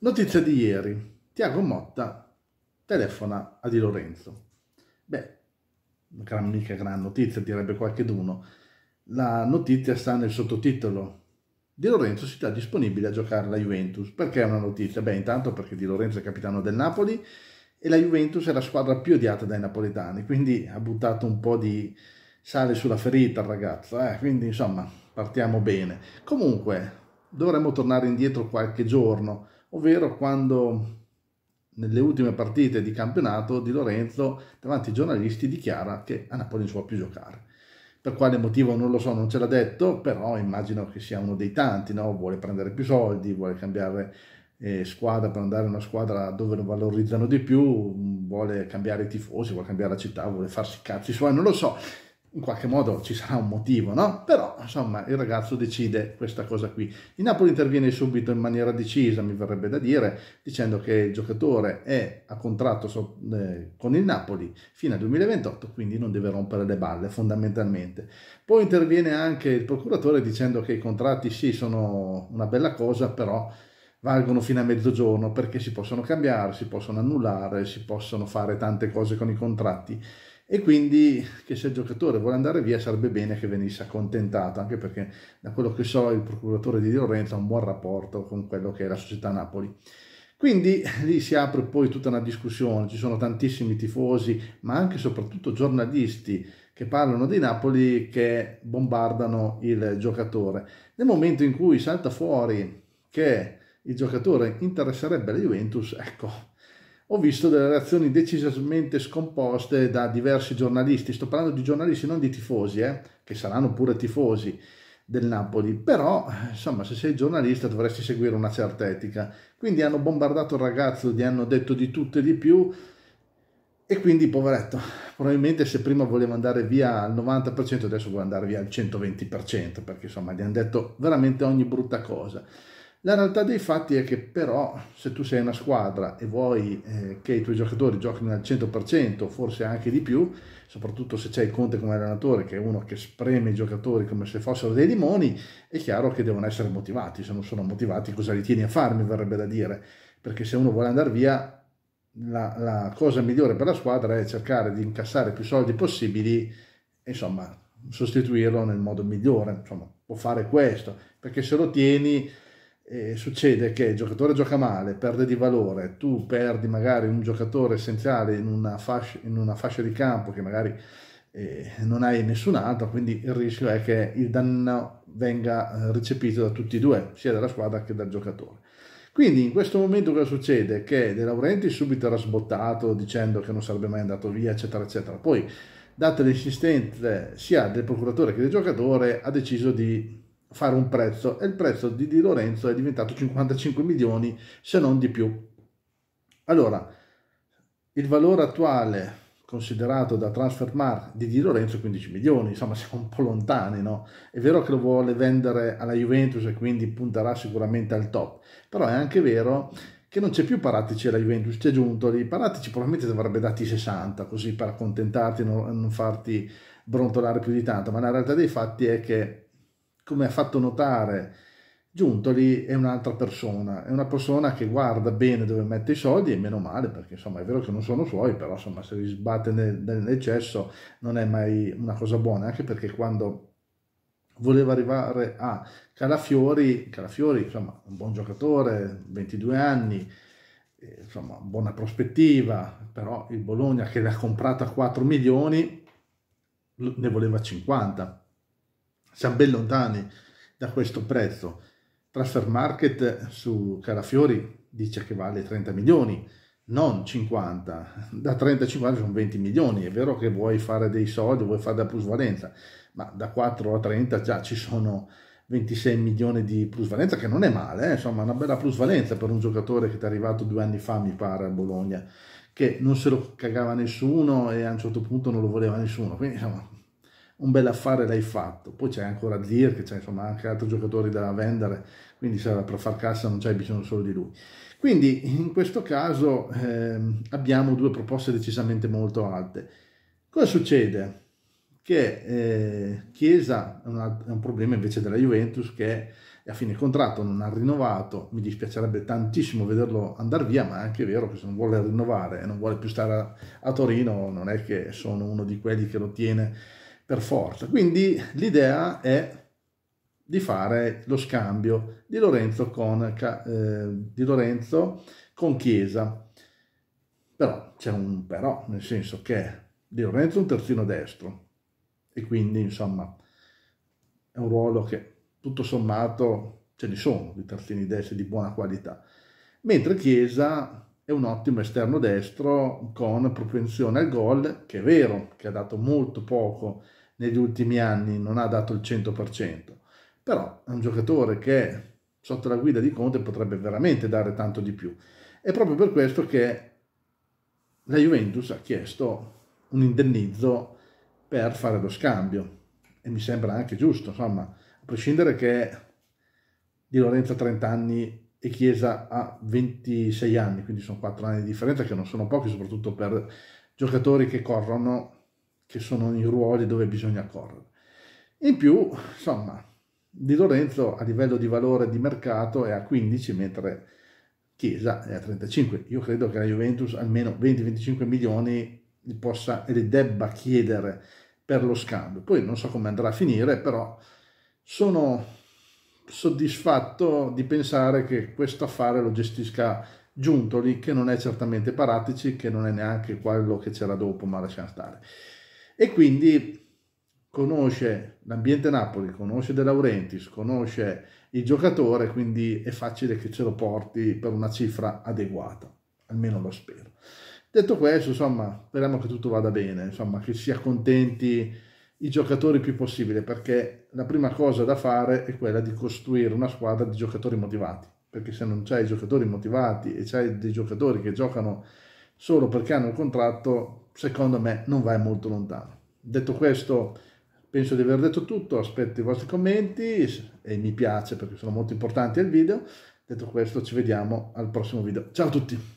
Notizia di ieri. Tiago Motta telefona a Di Lorenzo. Beh, gran, mica gran notizia, direbbe qualcheduno. La notizia sta nel sottotitolo. Di Lorenzo si dà disponibile a giocare alla Juventus. Perché è una notizia? Beh, intanto perché Di Lorenzo è capitano del Napoli e la Juventus è la squadra più odiata dai napoletani, quindi ha buttato un po' di sale sulla ferita il ragazzo. Eh? Quindi, insomma, partiamo bene. Comunque, dovremmo tornare indietro qualche giorno ovvero quando nelle ultime partite di campionato Di Lorenzo davanti ai giornalisti dichiara che a Napoli non si può più giocare. Per quale motivo non lo so, non ce l'ha detto, però immagino che sia uno dei tanti, no? vuole prendere più soldi, vuole cambiare eh, squadra per andare in una squadra dove lo valorizzano di più, vuole cambiare i tifosi, vuole cambiare la città, vuole farsi i cazzi suoi, non lo so in qualche modo ci sarà un motivo, no? Però, insomma, il ragazzo decide questa cosa qui. Il Napoli interviene subito in maniera decisa, mi verrebbe da dire, dicendo che il giocatore è a contratto so- eh, con il Napoli fino al 2028, quindi non deve rompere le balle, fondamentalmente. Poi interviene anche il procuratore dicendo che i contratti sì sono una bella cosa, però valgono fino a mezzogiorno perché si possono cambiare, si possono annullare, si possono fare tante cose con i contratti e quindi che se il giocatore vuole andare via sarebbe bene che venisse accontentato, anche perché da quello che so il procuratore di Di Lorenzo ha un buon rapporto con quello che è la società Napoli. Quindi lì si apre poi tutta una discussione, ci sono tantissimi tifosi, ma anche e soprattutto giornalisti che parlano di Napoli che bombardano il giocatore. Nel momento in cui salta fuori che il giocatore interesserebbe la Juventus, ecco, ho visto delle reazioni decisamente scomposte da diversi giornalisti, sto parlando di giornalisti non di tifosi, eh, che saranno pure tifosi del Napoli, però eh, insomma se sei giornalista dovresti seguire una certa etica. Quindi hanno bombardato il ragazzo, gli hanno detto di tutto e di più e quindi poveretto, probabilmente se prima voleva andare via al 90% adesso vuole andare via al 120% perché insomma gli hanno detto veramente ogni brutta cosa. La realtà dei fatti è che però se tu sei una squadra e vuoi eh, che i tuoi giocatori giochino al 100%, forse anche di più, soprattutto se c'è il Conte come allenatore che è uno che spreme i giocatori come se fossero dei limoni, è chiaro che devono essere motivati, se non sono motivati cosa li tieni a mi verrebbe da dire, perché se uno vuole andare via la, la cosa migliore per la squadra è cercare di incassare più soldi possibili e insomma sostituirlo nel modo migliore, insomma può fare questo, perché se lo tieni eh, succede che il giocatore gioca male, perde di valore, tu perdi magari un giocatore essenziale in una fascia, in una fascia di campo che magari eh, non hai nessun altro, quindi il rischio è che il danno venga eh, recepito da tutti e due, sia dalla squadra che dal giocatore. Quindi in questo momento cosa succede? Che De Laurenti subito era sbottato dicendo che non sarebbe mai andato via, eccetera, eccetera. Poi, date le insistenze sia del procuratore che del giocatore, ha deciso di fare un prezzo e il prezzo di Di Lorenzo è diventato 55 milioni se non di più. Allora, il valore attuale considerato da Transfermarkt di Di Lorenzo è 15 milioni, insomma siamo un po' lontani, no? È vero che lo vuole vendere alla Juventus e quindi punterà sicuramente al top, però è anche vero che non c'è più Paratici alla Juventus, c'è giunto lì, Paratici probabilmente ti avrebbe dati 60 così per accontentarti e non, non farti brontolare più di tanto, ma la realtà dei fatti è che come ha fatto notare Giuntoli è un'altra persona, è una persona che guarda bene dove mette i soldi e meno male perché insomma è vero che non sono suoi, però insomma se li sbatte nel, nell'eccesso non è mai una cosa buona, anche perché quando voleva arrivare a Calafiori, Calafiori insomma un buon giocatore, 22 anni, eh, insomma buona prospettiva, però il Bologna che l'ha comprata a 4 milioni ne voleva 50 siamo ben lontani da questo prezzo. Transfer Market su Carafiori dice che vale 30 milioni, non 50. Da 30 a 50 sono 20 milioni. È vero che vuoi fare dei soldi, vuoi fare da plusvalenza, ma da 4 a 30 già ci sono 26 milioni di plusvalenza, che non è male, eh? insomma, una bella plusvalenza per un giocatore che ti è arrivato due anni fa, mi pare, a Bologna, che non se lo cagava nessuno e a un certo punto non lo voleva nessuno. Quindi, insomma, un bel affare l'hai fatto. Poi c'è ancora Zir, che c'è insomma anche altri giocatori da vendere, quindi serve per far cassa, non c'è bisogno solo di lui. Quindi in questo caso eh, abbiamo due proposte decisamente molto alte. Cosa succede? Che eh, Chiesa è, una, è un problema invece della Juventus che è a fine contratto non ha rinnovato, mi dispiacerebbe tantissimo vederlo andare via, ma è anche vero che se non vuole rinnovare e non vuole più stare a, a Torino non è che sono uno di quelli che lo tiene per forza. Quindi l'idea è di fare lo scambio di Lorenzo con, eh, di Lorenzo con Chiesa. Però c'è un però, nel senso che Di Lorenzo è un terzino destro e quindi insomma è un ruolo che tutto sommato ce ne sono di terzini destri di buona qualità, mentre Chiesa è un ottimo esterno destro con propensione al gol, che è vero, che ha dato molto poco negli ultimi anni non ha dato il 100%, però è un giocatore che sotto la guida di Conte potrebbe veramente dare tanto di più. È proprio per questo che la Juventus ha chiesto un indennizzo per fare lo scambio e mi sembra anche giusto, insomma, a prescindere che Di Lorenzo ha 30 anni e Chiesa ha 26 anni, quindi sono 4 anni di differenza che non sono pochi, soprattutto per giocatori che corrono che sono i ruoli dove bisogna correre. In più, insomma, Di Lorenzo a livello di valore di mercato è a 15, mentre Chiesa è a 35. Io credo che la Juventus almeno 20-25 milioni li possa e li debba chiedere per lo scambio. Poi non so come andrà a finire, però sono soddisfatto di pensare che questo affare lo gestisca Giuntoli, che non è certamente Paratici, che non è neanche quello che c'era dopo, ma lasciamo stare. E quindi conosce l'ambiente Napoli, conosce De Laurentiis, conosce il giocatore, quindi è facile che ce lo porti per una cifra adeguata, almeno lo spero. Detto questo, insomma, speriamo che tutto vada bene, insomma, che sia contenti i giocatori più possibile, perché la prima cosa da fare è quella di costruire una squadra di giocatori motivati, perché se non c'hai giocatori motivati e c'hai dei giocatori che giocano solo perché hanno un contratto, secondo me non vai molto lontano. Detto questo, penso di aver detto tutto, aspetto i vostri commenti e mi piace perché sono molto importanti al video. Detto questo, ci vediamo al prossimo video. Ciao a tutti!